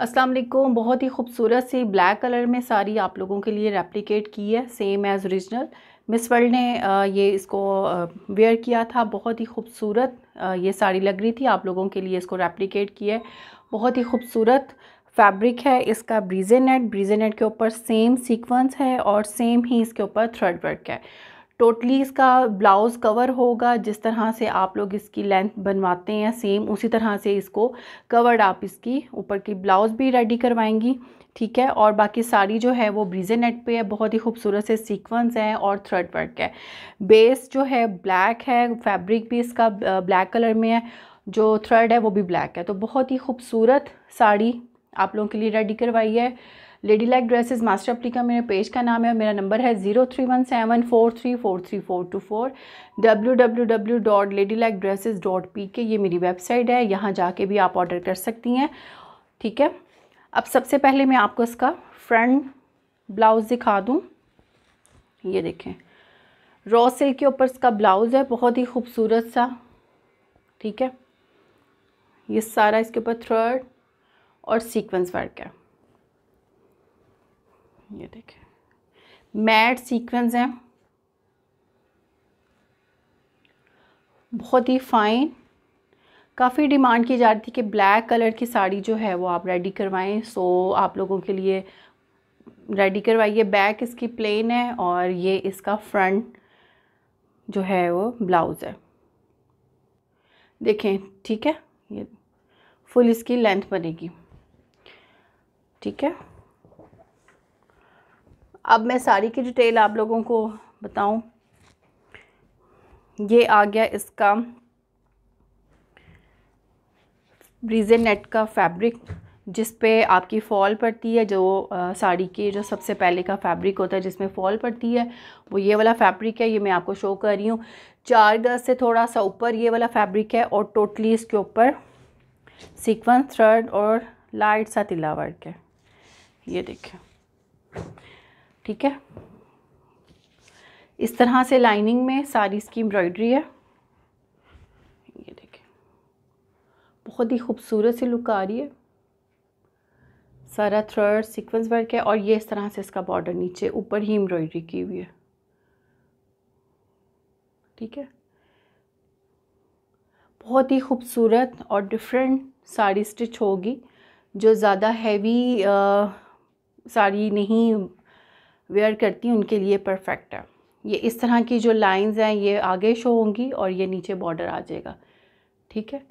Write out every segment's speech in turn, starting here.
अस्सलाम वालेकुम बहुत ही खूबसूरत सी ब्लैक कलर में साड़ी आप लोगों के लिए रेप्लिकेट की है same as original Miss World ने ये इसको वेयर किया था बहुत ही खूबसूरत ये साड़ी लग रही थी आप लोगों के लिए इसको रेप्लिकेट की है बहुत ही खूबसूरत फैब्रिक है इसका ब्रीजे नेट ब्रीजे नेट के ऊपर सेम सीक्वेंस है और सेम ही इसके ऊपर थ्रेड वर्क है टोटली इसका ब्लाउज़ कवर होगा जिस तरह से आप लोग इसकी लेंथ बनवाते हैं सेम उसी तरह से इसको कवर्ड आप इसकी ऊपर की ब्लाउज़ भी रेडी करवाएंगी ठीक है और बाकी साड़ी जो है वो ब्रीजे नेट पे है बहुत ही खूबसूरत से सीक्वेंस है और थ्रेड वर्क है बेस जो है ब्लैक है फैब्रिक भी इसका ब्लैक कलर में है जो थ्रेड है वो भी ब्लैक है तो बहुत ही खूबसूरत साड़ी आप लोगों के लिए रेडी करवाई है लेडी लाइक ड्रेसेस मास्टर अपली का मेरे पेज का नाम है और मेरा नंबर है zero three one seven four three four three four two four W W W dot lady like dresses dot PK के ये मेरी वेबसाइट है यहाँ जाके भी आप ऑर्डर कर सकती हैं ठीक है अब सबसे पहले मैं आपको इसका फ्रंट ब्लाउज़ दिखा दूँ ये देखें रॉ सिल्क के ऊपर इसका ब्लाउज़ है बहुत ही खूबसूरत सा ठीक है ये सारा इसके ऊपर थ्रर्ड और सीक्वेंस वर्क है ये देखें मैट सीक्वेंस हैं बहुत ही फाइन काफ़ी डिमांड की जा रही थी कि ब्लैक कलर की साड़ी जो है वो आप रेडी करवाएं सो आप लोगों के लिए रेडी करवाइए बैक इसकी प्लेन है और ये इसका फ्रंट जो है वो ब्लाउज़ है देखें ठीक है ये फुल इसकी लेंथ बनेगी ठीक है अब मैं साड़ी की डिटेल आप लोगों को बताऊं ये आ गया इसका ब्रीजे नेट का फैब्रिक जिस पे आपकी फॉल पड़ती है जो आ, साड़ी की जो सबसे पहले का फैब्रिक होता है जिसमें फॉल पड़ती है वो ये वाला फैब्रिक है ये मैं आपको शो कर रही हूँ चार गज से थोड़ा सा ऊपर ये वाला फैब्रिक है और टोटली इसके ऊपर सीक्वेंस थ्रेड और लाइट सा वर्क है ये देखें ठीक है इस तरह से लाइनिंग में सारी इसकी एम्ब्रॉयडरी है ये देखें बहुत ही खूबसूरत सी लुक आ रही है सारा थ्रर्ड सीक्वेंस वर्क है और ये इस तरह से इसका बॉर्डर नीचे ऊपर ही एम्ब्रॉयडरी की हुई है ठीक है बहुत ही खूबसूरत और डिफरेंट साड़ी स्टिच होगी जो ज़्यादा हैवी साड़ी नहीं वेयर करती हैं उनके लिए परफेक्ट है ये इस तरह की जो लाइंस हैं ये आगे शो होंगी और ये नीचे बॉर्डर आ जाएगा ठीक है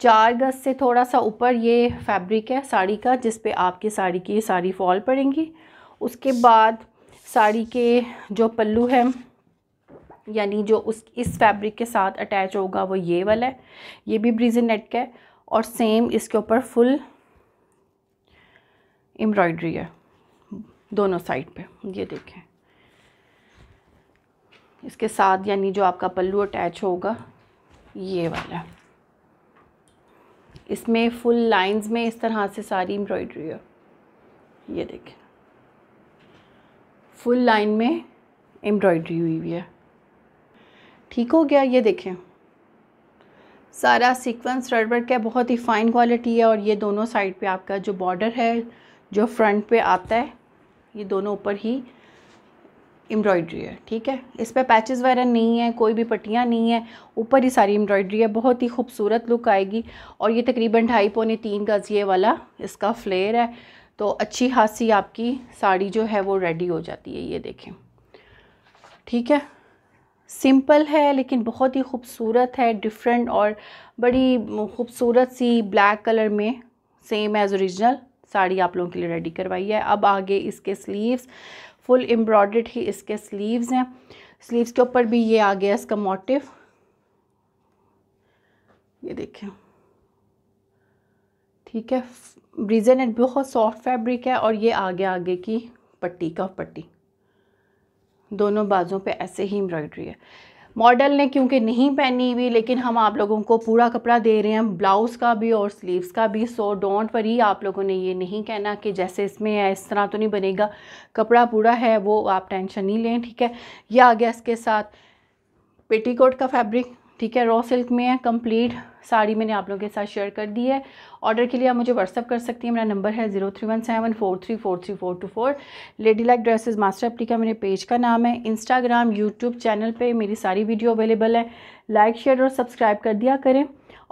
चार गज से थोड़ा सा ऊपर ये फैब्रिक है साड़ी का जिस पे आपकी साड़ी की साड़ी फॉल पड़ेंगी उसके बाद साड़ी के जो पल्लू है यानी जो उस इस फैब्रिक के साथ अटैच होगा वो ये वाला है ये भी ब्रिजन नेट का है और सेम इसके ऊपर फुल एम्ब्रॉयड्री है दोनों साइड पे ये देखें इसके साथ यानी जो आपका पल्लू अटैच होगा ये वाला इसमें फुल लाइंस में इस तरह से सारी एम्ब्रॉयडरी है ये देखें फुल लाइन में एम्ब्रॉयडरी हुई हुई है ठीक हो गया ये देखें सारा सीक्वेंस रेडवर्क है बहुत ही फ़ाइन क्वालिटी है और ये दोनों साइड पे आपका जो बॉर्डर है जो फ्रंट पे आता है ये दोनों ऊपर ही एम्ब्रॉयड्री है ठीक है इस पर पैचेज़ वगैरह नहीं है कोई भी पट्टियाँ नहीं है ऊपर ही सारी एम्ब्रॉयड्री है बहुत ही खूबसूरत लुक आएगी और ये तकरीबन ढाई पौने तीन गज ये वाला इसका फ्लेयर है तो अच्छी खासी आपकी साड़ी जो है वो रेडी हो जाती है ये देखें ठीक है सिंपल है लेकिन बहुत ही खूबसूरत है डिफरेंट और बड़ी खूबसूरत सी ब्लैक कलर में सेम एज़ औरिजिनल साड़ी आप लोगों के लिए रेडी करवाई है अब आगे इसके स्लीव्स फुल एम्ब्रॉयड ही इसके स्लीव्स हैं स्लीव्स के ऊपर भी ये आ गया इसका मोटिव ये देखें ठीक है ब्रिजन नेट बहुत सॉफ्ट फैब्रिक है और ये आगे आगे की पट्टी का पट्टी दोनों बाजों पे ऐसे ही एम्ब्रॉयड्री है मॉडल ने क्योंकि नहीं पहनी हुई लेकिन हम आप लोगों को पूरा कपड़ा दे रहे हैं ब्लाउज़ का भी और स्लीव्स का भी सो डोंट वरी आप लोगों ने ये नहीं कहना कि जैसे इसमें है इस तरह तो नहीं बनेगा कपड़ा पूरा है वो आप टेंशन नहीं लें ठीक है या आ गया इसके साथ पेटीकोट का फैब्रिक ठीक है रॉ सिल्क में है कंप्लीट साड़ी मैंने आप लोगों के साथ शेयर कर दी है ऑर्डर के लिए आप मुझे व्हाट्सअप कर सकती हैं मेरा नंबर है zero three one seven four three four three four two four lady like dresses master अपटी का मेरे पेज का नाम है इंस्टाग्राम यूट्यूब चैनल पर मेरी सारी वीडियो अवेलेबल है लाइक शेयर और सब्सक्राइब कर दिया करें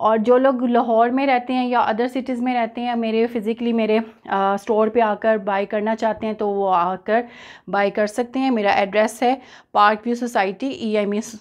और जो लोग लाहौर में रहते हैं या अदर सिटीज़ में रहते हैं मेरे फ़िज़िकली मेरे आ, स्टोर पे आकर बाई करना चाहते हैं तो वो आकर बाई कर सकते हैं मेरा एड्रेस है park view society E M S